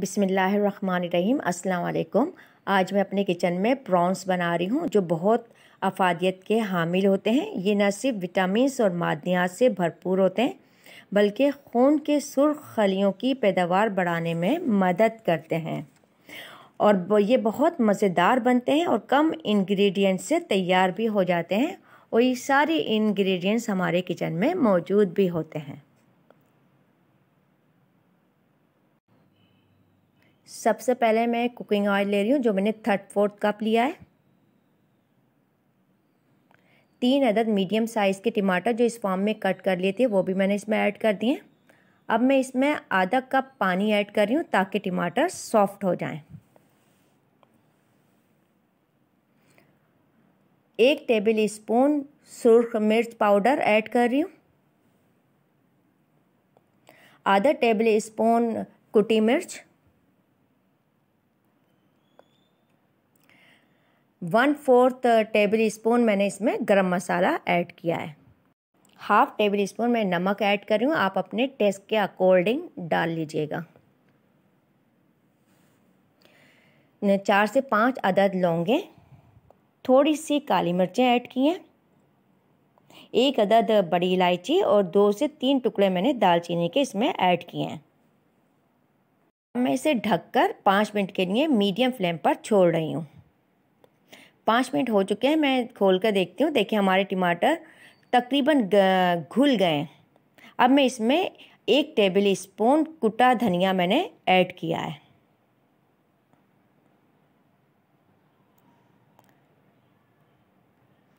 बिसमीम् अल्लाम आज मैं अपने किचन में प्रॉन्स बना रही हूँ जो बहुत अफादियत के हामिल होते हैं ये न सिर्फ विटामिन और मादनियात से भरपूर होते हैं बल्कि खून के सुरख खलियों की पैदावार बढ़ाने में मदद करते हैं और ये बहुत मज़ेदार बनते हैं और कम इन्ग्रीडियंट से तैयार भी हो जाते हैं और ये सारे इन्ग्रीडियंट्स हमारे किचन में मौजूद भी होते हैं सबसे पहले मैं कुकिंग ऑयल ले रही हूँ जो मैंने थर्ड फोर्थ कप लिया है तीन अदद मीडियम साइज़ के टमाटर जो इस फॉर्म में कट कर लिए थे वो भी मैंने इसमें ऐड कर दिए अब मैं इसमें आधा कप पानी ऐड कर रही हूँ ताकि टमाटर सॉफ्ट हो जाएं। एक टेबल स्पून सुरख मिर्च पाउडर ऐड कर रही हूँ आधा टेबल स्पून कुटी मिर्च वन फोर्थ टेबल स्पून मैंने इसमें गरम मसाला ऐड किया है हाफ टेबल स्पून मैं नमक ऐड कर रही हूँ आप अपने टेस्ट के अकॉर्डिंग डाल लीजिएगा चार से पाँच अदद लौंगे थोड़ी सी काली मिर्चें ऐड की हैं एक अदद बड़ी इलायची और दो से तीन टुकड़े मैंने दालचीनी के इसमें ऐड किए हैं मैं इसे ढककर पाँच मिनट के लिए मीडियम फ्लेम पर छोड़ रही हूँ पाँच मिनट हो चुके हैं मैं खोल कर देखती हूँ देखिए हमारे टमाटर तकरीबन घुल गए अब मैं इसमें एक टेबल स्पून कुटा धनिया मैंने ऐड किया है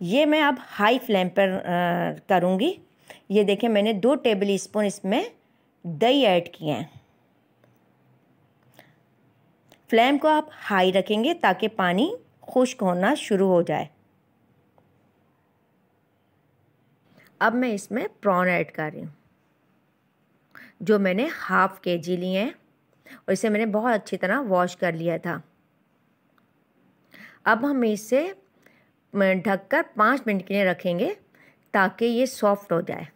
ये मैं अब हाई फ्लेम पर करूँगी ये देखें मैंने दो टेबल स्पून इसमें दही ऐड किए हैं फ्लेम को आप हाई रखेंगे ताकि पानी खुश्क होना शुरू हो जाए अब मैं इसमें प्रॉन ऐड कर रही हूँ जो मैंने हाफ के जी लिए हैं और इसे मैंने बहुत अच्छी तरह वॉश कर लिया था अब हम इसे ढककर पाँच मिनट के लिए रखेंगे ताकि ये सॉफ्ट हो जाए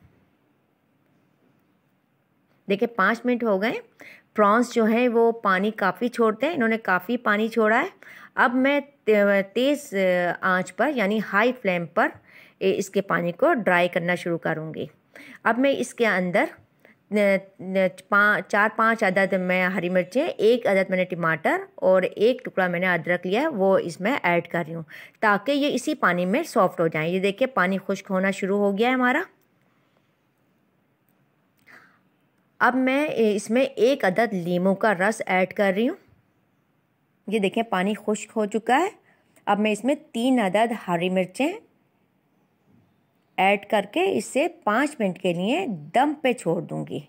देखिए पाँच मिनट हो गए प्रॉन्स जो हैं वो पानी काफ़ी छोड़ते हैं इन्होंने काफ़ी पानी छोड़ा है अब मैं तेज़ आंच पर यानी हाई फ्लेम पर इसके पानी को ड्राई करना शुरू करूँगी अब मैं इसके अंदर पाँच चार पांच अदद मैं हरी मिर्चें एक अदद मैंने टमाटर और एक टुकड़ा मैंने अदरक लिया है वो इसमें ऐड कर रही हूँ ताकि ये इसी पानी में सॉफ्ट हो जाए ये देखिए पानी खुश्क होना शुरू हो गया है हमारा अब मैं इसमें एक अदद लीमू का रस ऐड कर रही हूँ ये देखें पानी खुश्क हो चुका है अब मैं इसमें तीन अदद हरी मिर्चें ऐड करके इसे पाँच मिनट के लिए दम पे छोड़ दूँगी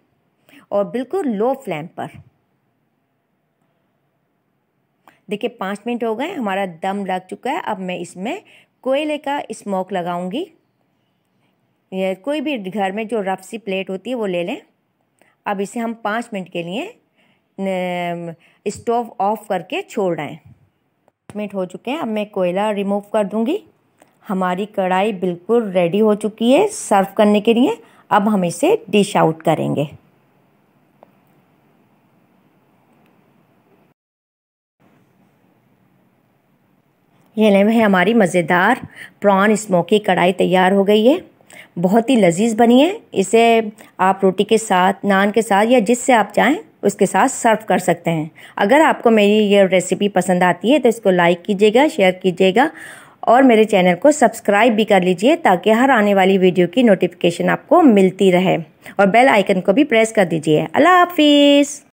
और बिल्कुल लो फ्लेम पर देखिए पाँच मिनट हो गए हमारा दम लग चुका है अब मैं इसमें कोयले का स्मोक लगाऊंगी कोई भी घर में जो रफ सी प्लेट होती है वो ले लें अब इसे हम पाँच मिनट के लिए स्टोव ऑफ करके छोड़ रहे हैं मिनट हो चुके हैं अब मैं कोयला रिमूव कर दूँगी हमारी कढ़ाई बिल्कुल रेडी हो चुकी है सर्व करने के लिए अब हम इसे डिश आउट करेंगे ये लें हमारी मज़ेदार प्रॉन स्मोकी कढ़ाई तैयार हो गई है बहुत ही लजीज बनी है इसे आप रोटी के साथ नान के साथ या जिससे आप चाहें उसके साथ सर्व कर सकते हैं अगर आपको मेरी ये रेसिपी पसंद आती है तो इसको लाइक कीजिएगा शेयर कीजिएगा और मेरे चैनल को सब्सक्राइब भी कर लीजिए ताकि हर आने वाली वीडियो की नोटिफिकेशन आपको मिलती रहे और बेल आइकन को भी प्रेस कर दीजिए अल्लाह हाफिज़